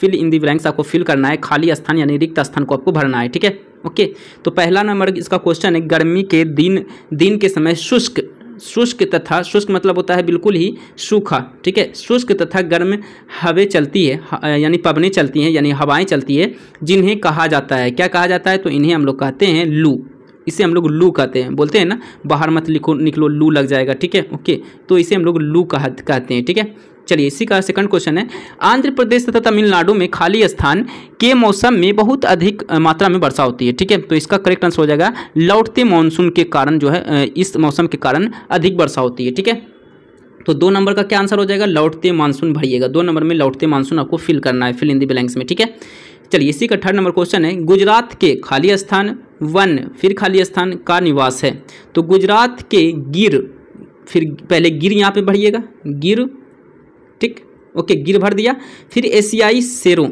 fill in the blanks आपको fill करना है खाली स्थान यानी रिक्त स्थान को आपको भरना है ठीक है ओके तो पहला नंबर इसका क्वेश्चन है गर्मी के दिन दिन के समय शुष्क शुष्क तथा शुष्क मतलब होता है बिल्कुल ही सूखा ठीक है शुष्क तथा गर्म हवे चलती है यानी पवने चलती हैं यानी हवाएं चलती है जिन्हें कहा जाता है क्या कहा जाता है तो इन्हें हम लोग कहते हैं लू इसे हम लोग लू कहते हैं बोलते हैं ना बाहर मत लिखो निकलो लू लग जाएगा ठीक है ओके तो इसे हम लोग लू कह कहते हैं ठीक है चलिए इसी का सेकंड क्वेश्चन है आंध्र प्रदेश तथा तमिलनाडु में खाली स्थान के मौसम में बहुत अधिक मात्रा में वर्षा होती है ठीक है तो इसका करेक्ट आंसर हो जाएगा लौटते मानसून के कारण जो है इस मौसम के कारण अधिक वर्षा होती है ठीक है तो दो नंबर का क्या आंसर हो जाएगा लौटते मानसून भरिएगा दो नंबर में लौटते मानसून आपको फिल करना है फिल इन दी ब्लैंक्स में ठीक है चलिए इसी का थर्ड नंबर क्वेश्चन है गुजरात के खाली स्थान वन फिर खाली स्थान का निवास है तो गुजरात के गिर फिर पहले गिर यहाँ पे बढ़िएगा गिर ठीक ओके गिर भर दिया फिर एशियाई शेरों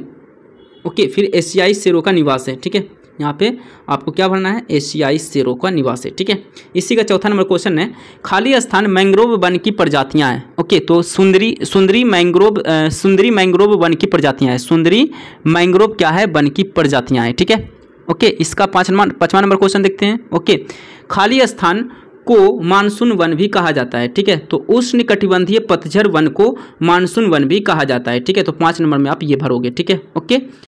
ओके फिर एशियाई शेरों का निवास है ठीक है यहाँ पे आपको क्या भरना है एशियाई शेरों का निवास है ठीक है इसी का चौथा नंबर क्वेश्चन है खाली स्थान मैंग्रोव वन की प्रजातियाँ हैं ओके तो सुंदरी सुंदरी मैंग्रोव सुंदरी मैंग्रोव वन की प्रजातियाँ हैं सुंदरी मैंग्रोव क्या है वन की प्रजातियाँ हैं ठीक है ओके इसका पाँच नंबर पाँचवा नंबर क्वेश्चन देखते हैं ओके खाली स्थान को मानसून वन भी कहा जाता है ठीक है तो उष्ण कटिबंधीय पतझर वन को मानसून वन भी कहा जाता है ठीक है तो पांच नंबर में आप ये भरोगे ठीक है ओके